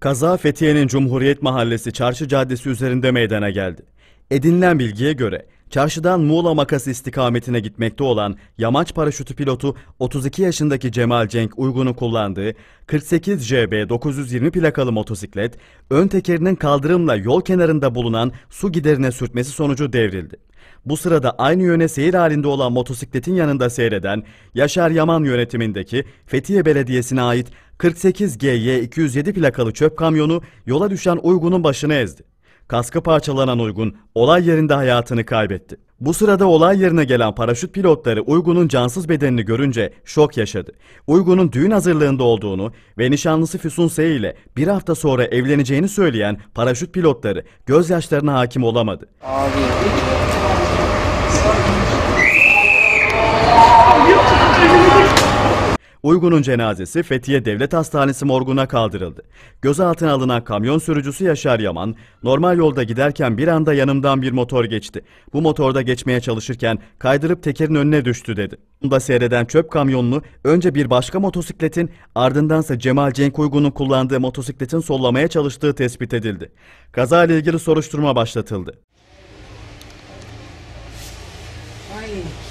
Kaza Fethiye'nin Cumhuriyet Mahallesi Çarşı Caddesi üzerinde meydana geldi. Edinilen bilgiye göre çarşıdan Muğla makası istikametine gitmekte olan yamaç paraşütü pilotu 32 yaşındaki Cemal Cenk Uygun'u kullandığı 48 JB 920 plakalı motosiklet ön tekerinin kaldırımla yol kenarında bulunan su giderine sürtmesi sonucu devrildi. Bu sırada aynı yöne seyir halinde olan motosikletin yanında seyreden Yaşar Yaman yönetimindeki Fethiye Belediyesi'ne ait 48GY 207 plakalı çöp kamyonu yola düşen Uygun'un başını ezdi. Kaskı parçalanan Uygun olay yerinde hayatını kaybetti. Bu sırada olay yerine gelen paraşüt pilotları Uygun'un cansız bedenini görünce şok yaşadı. Uygun'un düğün hazırlığında olduğunu ve nişanlısı Füsun S ile bir hafta sonra evleneceğini söyleyen paraşüt pilotları gözyaşlarına hakim olamadı. Abi. Uygun'un cenazesi Fethiye Devlet Hastanesi morguna kaldırıldı. Gözaltına alınan kamyon sürücüsü Yaşar Yaman, normal yolda giderken bir anda yanımdan bir motor geçti. Bu motorda geçmeye çalışırken kaydırıp tekerin önüne düştü dedi. Bunu da seyreden çöp kamyonunu önce bir başka motosikletin ardındansa Cemal Cenk Uygun'un kullandığı motosikletin sollamaya çalıştığı tespit edildi. Kaza ile ilgili soruşturma başlatıldı. Ay.